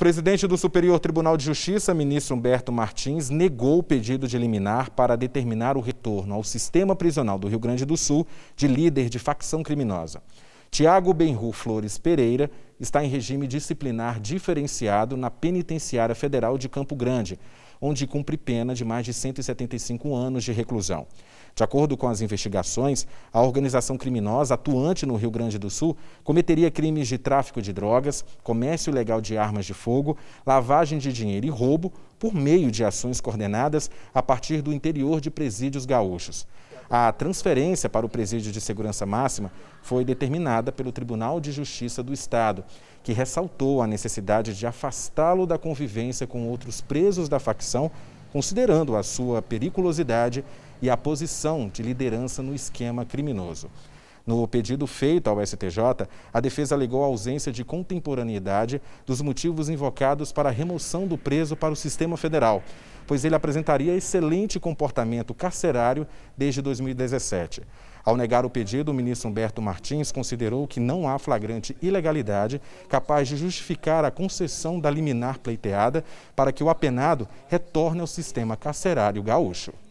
presidente do Superior Tribunal de Justiça, ministro Humberto Martins, negou o pedido de liminar para determinar o retorno ao sistema prisional do Rio Grande do Sul de líder de facção criminosa. Tiago Benru Flores Pereira está em regime disciplinar diferenciado na Penitenciária Federal de Campo Grande onde cumpre pena de mais de 175 anos de reclusão. De acordo com as investigações, a organização criminosa atuante no Rio Grande do Sul cometeria crimes de tráfico de drogas, comércio ilegal de armas de fogo, lavagem de dinheiro e roubo por meio de ações coordenadas a partir do interior de presídios gaúchos. A transferência para o presídio de segurança máxima foi determinada pelo Tribunal de Justiça do Estado, que ressaltou a necessidade de afastá-lo da convivência com outros presos da facção considerando a sua periculosidade e a posição de liderança no esquema criminoso. No pedido feito ao STJ, a defesa alegou a ausência de contemporaneidade dos motivos invocados para a remoção do preso para o sistema federal pois ele apresentaria excelente comportamento carcerário desde 2017. Ao negar o pedido, o ministro Humberto Martins considerou que não há flagrante ilegalidade capaz de justificar a concessão da liminar pleiteada para que o apenado retorne ao sistema carcerário gaúcho.